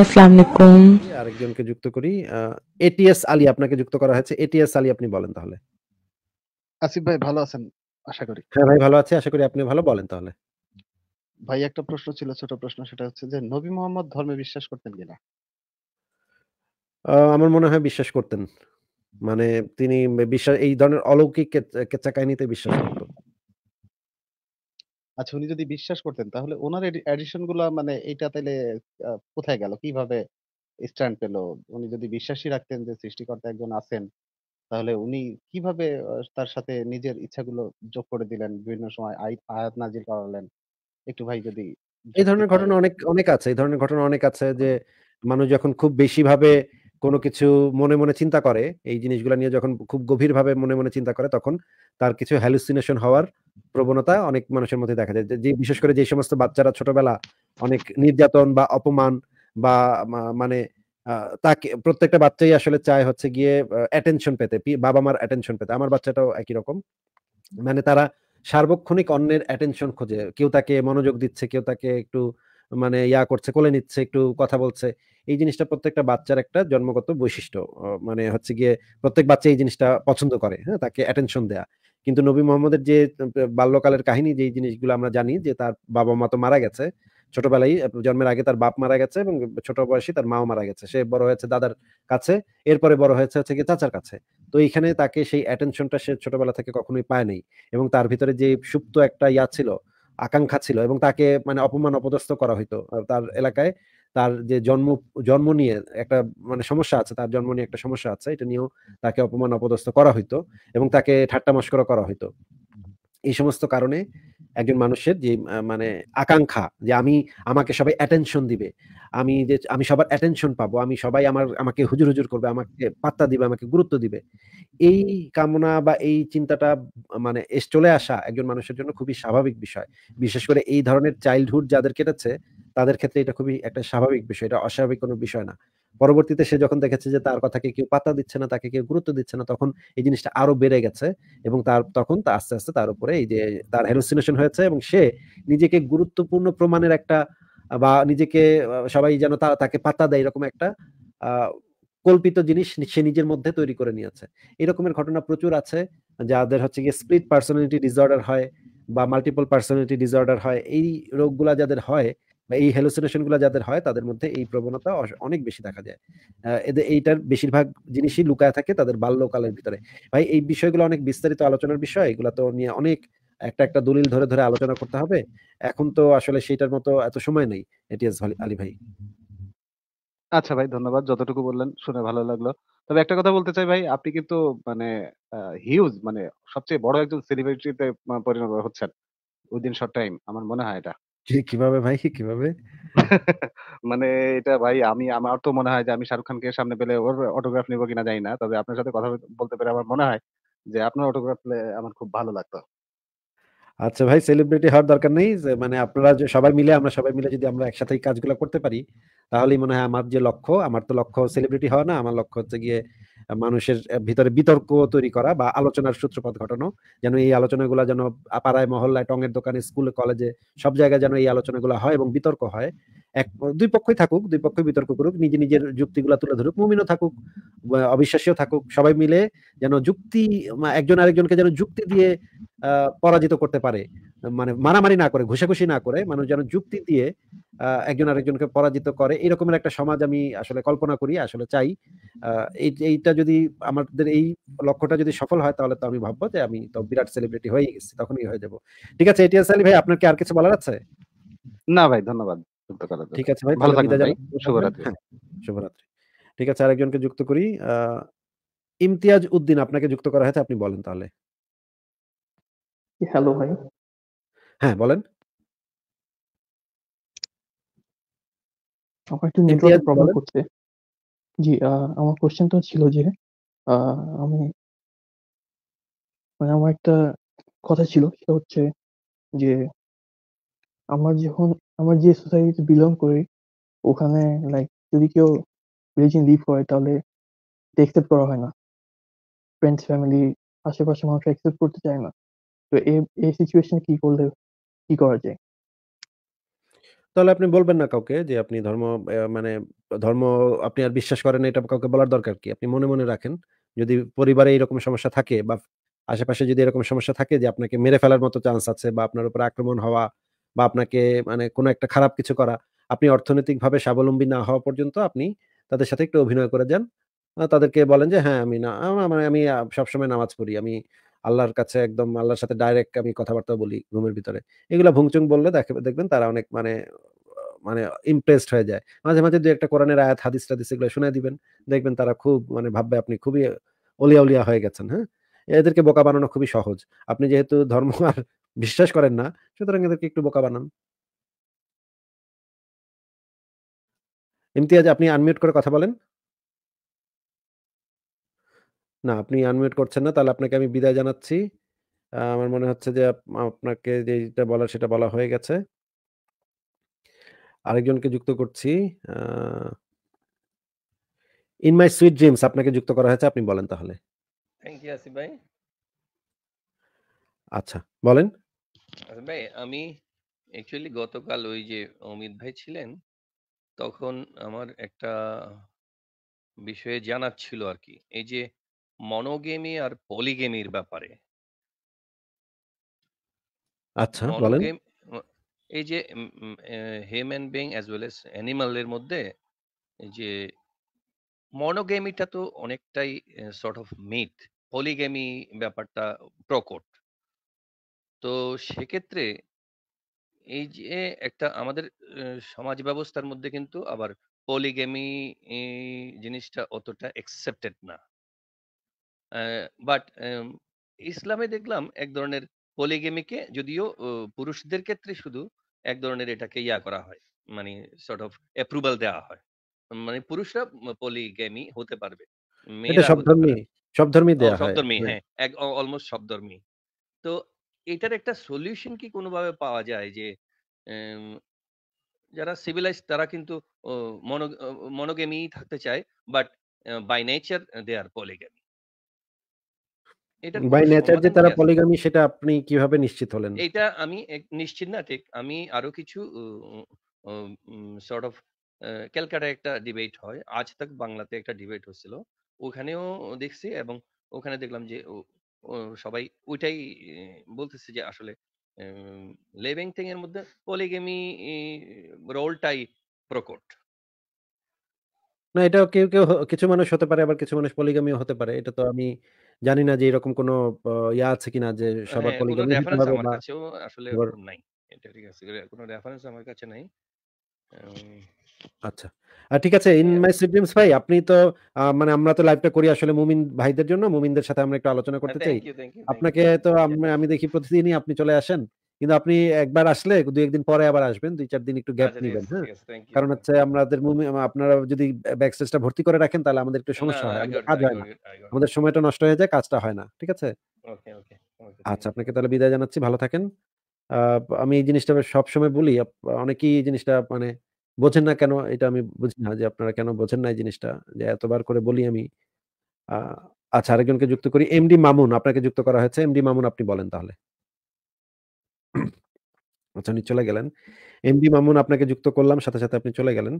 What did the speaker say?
আসসালামু আলাইকুম আরেকজনকে যুক্ত করি এটিএস আলী আপনাকে যুক্ত করা হয়েছে এটিএস আলী আপনি বলেন তাহলে আসিফ ভাই ভালো আছেন আশা করি হ্যাঁ ভাই ভালো আশা করি আপনি ভালো বলেন তাহলে ভাই একটা প্রশ্ন ছিল ছোট প্রশ্ন সেটা হচ্ছে যে নবী মোহাম্মদ ধর্মে বিশ্বাস করতেন কিনা আমার মনে হয় বিশ্বাস করতেন মানে তিনি বিশ্বাস এই ধরনের অলৌকিক কেচা কাহিনীতে বিশ্বাস করতেন আচ্ছা উনি যদি বিশ্বাস করতেন তাহলে ওনার এডিশন অ্যাডিশন মানে এইটা তাইলে কোথায় গেল? কিভাবে স্ট্যান্ড পেল? উনি যদি বিশ্বাসই রাখতেন যে সৃষ্টিকর্তা একজন আছেন, তাহলে উনি কিভাবে তার সাথে নিজের ইচ্ছাগুলো যোগ করে দিলেন? বিভিন্ন সময় আই আয়াত নাজির করালেন। একটু ভাই যদি এই ধরনের ঘটনা অনেক, অনেক আছে। এই ধরনের ঘটনা অনেক আছে যে মানুষ যখন খুব বেশি ভাবে কোনো কিছু মনে, মনে চিন্তা করে, এই জিনিসগুলা নিয়ে যখন খুব গভীরভাবে মনে, মনে চিন্তা করে তখন তার কিছু হ্যালুসিনেশন হওয়ার প্রবণতা অনেক মানুষের মধ্যে দেখা যায় যে বিশেষ করে যে সমস্ত বাচ্চারা ছোটবেলা অনেক নির্যাতন বা অপমান বা মানে তাকে প্রত্যেকটা বাচ্চাই আসলে চায় হচ্ছে গিয়ে অ্যাটেনশন পেতে বাবা মার অ্যাটেনশন পেতে আমার বাচ্চাটাও একই রকম মানে তারা সার্বক্ষণিক অন্যের অ্যাটেনশন খোঁজে কেউ তাকে মনোযোগ দিচ্ছে কেউ তাকে একটু মানে ইয়া করছে কোলে নিচ্ছে একটু কথা বলছে এই জিনিসটা প্রত্যেকটা বাচ্চার একটা জন্মগত বৈশিষ্ট্য মানে হচ্ছে গিয়ে প্রত্যেক বাচ্চা এই জিনিসটা পছন্দ করে হ্যাঁ তাকে অ্যাটেনশন দেয়া কিন্তু নবী মোহাম্মদের যে বাল্যকালের কাহিনী যে জিনিসগুলো আমরা জানি যে তার বাবা মা তো মারা গেছে ছোটবেলায় জন্মের আগে তার বাপ মারা গেছে এবং ছোট বয়সে তার মাও মারা গেছে সে বড় হয়েছে দাদার কাছে এরপরে বড় হয়েছে হচ্ছে গিয়ে চাচার কাছে তো এইখানে তাকে সেই অ্যাটেনশনটা সে ছোটবেলা থেকে কখনোই পায় নাই এবং তার ভিতরে যে সুপ্ত একটা ইয়া ছিল আকাঙ্ক্ষা ছিল এবং তাকে মানে অপমান অপদস্থ করা হইতো তার এলাকায় তার যে জন্ম জন্ম নিয়ে একটা মানে সমস্যা আছে তার জন্ম নিয়ে একটা সমস্যা আছে এটা নিয়েও তাকে অপমান অপদস্থ করা হইতো এবং তাকে ঠাট্টা মস্করা করা হইতো এই সমস্ত কারণে একজন মানুষের যে মানে আকাঙ্ক্ষা যে আমি আমাকে সবাই অ্যাটেনশন দিবে আমি যে আমি সবার অ্যাটেনশন পাবো আমি সবাই আমার আমাকে হুজুর হুজুর করবে আমাকে পাত্তা দিবে আমাকে গুরুত্ব দিবে এই কামনা বা এই চিন্তাটা মানে চলে আসা একজন মানুষের জন্য খুবই স্বাভাবিক বিষয় বিশেষ করে এই ধরনের চাইল্ডহুড যাদের কেটেছে তাদের ক্ষেত্রে এটা খুবই একটা স্বাভাবিক বিষয় এটা অস্বাভাবিক কোনো বিষয় না পরবর্তীতে সে যখন দেখেছে যে তার কথাকে কেউ পাতা দিচ্ছে না তাকে কেউ গুরুত্ব দিচ্ছে না তখন এই জিনিসটা আরো বেড়ে গেছে এবং তার তখন আস্তে আস্তে তার উপরে এই যে তার হ্যালুসিনেশন হয়েছে এবং সে নিজেকে গুরুত্বপূর্ণ প্রমাণের একটা বা নিজেকে সবাই যেন তাকে পাতা দেয় এরকম একটা কল্পিত জিনিস সে নিজের মধ্যে তৈরি করে নিয়েছে এরকমের ঘটনা প্রচুর আছে যাদের হচ্ছে গিয়ে স্প্লিট পার্সোনালিটি ডিসঅর্ডার হয় বা মাল্টিপল পার্সোনালিটি ডিসঅর্ডার হয় এই রোগগুলা যাদের হয় বা এই হ্যালোসিনেশন হ্যালুসিনেশনগুলো যাদের হয় তাদের মধ্যে এই প্রবণতা অনেক বেশি দেখা যায় এদের এইটার বেশিরভাগ জিনিসই লুকায় থাকে তাদের বাল্যকালের ভিতরে ভাই এই বিষয়গুলো অনেক বিস্তারিত আলোচনার বিষয় এগুলো তো নিয়ে অনেক একটা একটা দলিল ধরে ধরে আলোচনা করতে হবে এখন তো আসলে সেটার মতো এত সময় নেই এটিএস আলী ভাই আচ্ছা ভাই ধন্যবাদ যতটুকু বললেন শুনে ভালো লাগলো তবে একটা কথা বলতে চাই ভাই আপনি কিন্তু মানে হিউজ মানে সবচেয়ে বড় একজন সেলিব্রিটিতে পরিণত হচ্ছেন উইদিন শর্ট টাইম আমার মনে হয় এটা কিভাবে ভাই কিভাবে মানে এটা ভাই আমি আমার তো মনে হয় যে আমি শাহরুখ খানকে সামনে পেলে ওর অটোগ্রাফ নিব কিনা যাই না তবে আপনার সাথে কথা বলতে পেরে আমার মনে হয় যে আপনার অটোগ্রাফ পেলে আমার খুব ভালো লাগতো আচ্ছা ভাই সেলিব্রিটি হওয়ার দরকার নেই যে মানে আপনারা সবাই মিলে আমরা সবাই মিলে যদি আমরা একসাথে কাজগুলো করতে পারি তাহলেই মনে হয় আমার যে লক্ষ্য আমার তো লক্ষ্য সেলিব্রিটি হওয়া না আমার লক্ষ্য হচ্ছে গিয়ে মানুষের ভিতরে বিতর্ক তৈরি করা বা আলোচনার সূত্রপাত ঘটানো যেন এই আলোচনাগুলো যেন পাড়ায় মহল্লায় টঙের দোকানে স্কুলে কলেজে সব জায়গায় যেন এই আলোচনাগুলো হয় এবং বিতর্ক হয় এক দুই পক্ষই থাকুক দুই পক্ষই বিতর্ক করুক নিজে নিজের যুক্তিগুলা তুলে ধরুক মুমিনও থাকুক অবিশ্বাসীও থাকুক সবাই মিলে যেন যুক্তি একজন আরেকজনকে যেন যুক্তি দিয়ে পরাজিত করতে পারে মানে মারামারি না করে ঘুষাঘুষি না করে মানুষ যেন যুক্তি দিয়ে একজন আরেকজনকে পরাজিত করে এরকমের একটা সমাজ আমি আসলে কল্পনা করি আসলে চাই এইটা যদি আমাদের এই লক্ষ্যটা যদি সফল হয় তাহলে তো আমি ভাববো যে আমি তো বিরাট সেলিব্রিটি হয়ে গেছি তখনই হয়ে যাবো ঠিক আছে এটিএস আলী ভাই আপনার কি আর কিছু বলার আছে না ভাই ধন্যবাদ ঠিক আছে ভাই শুভরাত্রি ঠিক আছে আরেকজনকে যুক্ত করি ইমতিয়াজ উদ্দিন আপনাকে যুক্ত করা হয়েছে আপনি বলেন তাহলে হ্যালো ভাই হ্যাঁ বলেন আমার একটু নেটওয়ার্ক প্রবলেম করছে জি আমার কোশ্চেনটা ছিল যে আমি মানে আমার একটা কথা ছিল সেটা হচ্ছে যে আমার যখন আমরা যে সোসাইটিতে বিলং করি ওখানে লাইক যদি কেউ রিলিজিয়ন লিভ করে তাহলে এক্সেপ্ট করা হয় না ফ্রেন্ডস ফ্যামিলি আশেপাশে মানুষ অ্যাকসেপ্ট করতে চায় না তো এই এই সিচুয়েশনে কি করলে কি করা যায় তাহলে আপনি বলবেন না কাউকে যে আপনি ধর্ম আহ, মানে ধর্ম আপনি আর বিশ্বাস করেন না, এটা কাউকে বলার দরকার কি আপনি মনে মনে রাখেন যদি পরিবারে এরকম সমস্যা থাকে বা আশেপাশে যদি এরকম সমস্যা থাকে যে আপনাকে মেরে ফেলার মতো চান্স আছে বা আপনার উপর আক্রমণ হওয়া বা আপনাকে মানে কোনো একটা খারাপ কিছু করা আপনি অর্থনৈতিকভাবে স্বাবলম্বী না হওয়া পর্যন্ত আপনি তাদের সাথে একটু অভিনয় করে যান তাদেরকে বলেন যে হ্যাঁ আমি না মানে আমি সবসময় নামাজ পড়ি আমি আল্লাহর কাছে একদম আল্লাহর সাথে ডাইরেক্ট আমি কথাবার্তা বলি রুমের ভিতরে এগুলো ভুংচুং বললে দেখবেন তারা অনেক মানে মানে ইমপ্রেসড হয়ে যায় মাঝে মাঝে দু একটা কোরআনের আয়াত হাদিস টাদিস এগুলো শুনে দিবেন দেখবেন তারা খুব মানে ভাববে আপনি খুবই অলিয়া উলিয়া হয়ে গেছেন হ্যাঁ এদেরকে বোকা বানানো খুবই সহজ আপনি যেহেতু ধর্ম আর বিশ্বাস করেন না সুতরাং এদেরকে একটু বোকা বানান ইমতিয়াজ আপনি আনমিউট করে কথা বলেন না আপনি আনমিউট করছেন না তাহলে আপনাকে আমি বিদায় জানাচ্ছি আমার মনে হচ্ছে যে আপনাকে যেটা বলার সেটা বলা হয়ে গেছে আরেকজনকে যুক্ত করছি ইন মাই সুইট ড্রিমস আপনাকে যুক্ত করা হয়েছে আপনি বলেন তাহলে থ্যাংক ইউ আসিফ ভাই আচ্ছা বলেন আচ্ছা ভাই আমি অ্যাকচুয়ালি গতকাল ওই যে অমিত ভাই ছিলেন তখন আমার একটা বিষয়ে জানার ছিল আর কি এই যে মনোগেমি আর পলিগেমির ব্যাপারে আচ্ছা বলেন এই যে human being as well as অ্যানিমালের মধ্যে এই যে মনোগেমিটা তো অনেকটাই সর্ট অফ মিথ পলিগেমি ব্যাপারটা প্রকট তো সেক্ষেত্রে এই যে একটা আমাদের সমাজ ব্যবস্থার মধ্যে কিন্তু আবার পলিগেমি জিনিসটা অতটা অ্যাকসেপ্টেড না বাট ইসলামে দেখলাম এক ধরনের পলিগেমিকে যদিও পুরুষদের ক্ষেত্রে শুধু এক ধরনের এটাকে ইয়া করা হয় মানে সর্ট অফ অ্যাপ্রুভাল দেওয়া হয় মানে পুরুষরা পলিগেমি হতে পারবে মেয়েরা সব ধর্মী সব ধর্মী হ্যাঁ, হ্যাঁ অলমোস্ট সব ধর্মী তো এটার একটা সলিউশন কি কোনোভাবে পাওয়া যায় যে যারা সিভিলাইজ তারা কিন্তু মনোগেমি থাকতে চায় but by nature they are polygamy এটা বাই নেচার যে তারা পলিগামি সেটা আপনি কিভাবে নিশ্চিত হলেন এটা আমি নিশ্চিত না ঠিক আমি আরো কিছু সর্ট অফ ক্যালকাটায় একটা ডিবেট হয় আজ তক বাংলাতে একটা ডিবেট হচ্ছিল ওখানেও দেখছি এবং ওখানে দেখলাম যে সবাই ওইটাই বলতেছে যে আসলে লেবেং থিং এর মধ্যে পলিগেমি রোলটাই প্রকট না এটা কেউ কেউ কিছু মানুষ হতে পারে আবার কিছু মানুষ পলিগামি হতে পারে এটা তো আমি জানি না যে এরকম কোনো ইয়া আছে কিনা যে হ্যাঁ, সবার পলিগামি আসলে নাই এটা ঠিক আছে কোনো রেফারেন্স আমার কাছে নাই আচ্ছা ঠিক আছে হ্যাঁ, ইন হ্যাঁ। মাই ড্রিমস ভাই আপনি তো মানে আমরা তো লাইভটা করি আসলে মুমিন ভাইদের জন্য মুমিনদের সাথে আমরা একটু আলোচনা হ্যাঁ, করতে চাই আপনাকে তো আমি দেখি প্রতিদিনই আপনি চলে আসেন কিন্তু আপনি একবার আসলে দুই একদিন পরে আবার আসবেন দুই চার দিন একটু গ্যাপ আচ্ছা, নেবেন হ্যাঁ কারণ হচ্ছে আমাদের মুমি আপনারা যদি ব্যাকস্টেজটা ভর্তি করে রাখেন তাহলে আমাদের একটু সমস্যা হয় কাজ হয় না আমাদের সময়টা নষ্ট হয়ে যায় কাজটা হয় না ঠিক আছে আচ্ছা আপনাকে তাহলে বিদায় জানাচ্ছি ভালো থাকেন আমি এই জিনিসটা সবসময় বলি অনেকেই এই জিনিসটা মানে বোঝেন না কেন এটা আমি বুঝি না যে আপনারা কেন বোঝেন না এই জিনিসটা? যে এতবার করে বলি আমি। আচ্ছা আরেকজনকে যুক্ত করি। এমডি মামুন আপনাকে যুক্ত করা হয়েছে। এমডি মামুন আপনি বলেন তাহলে। আচ্ছা উনি চলে গেলেন। এমডি মামুন আপনাকে যুক্ত করলাম। সাথে, সাথে আপনি চলে গেলেন।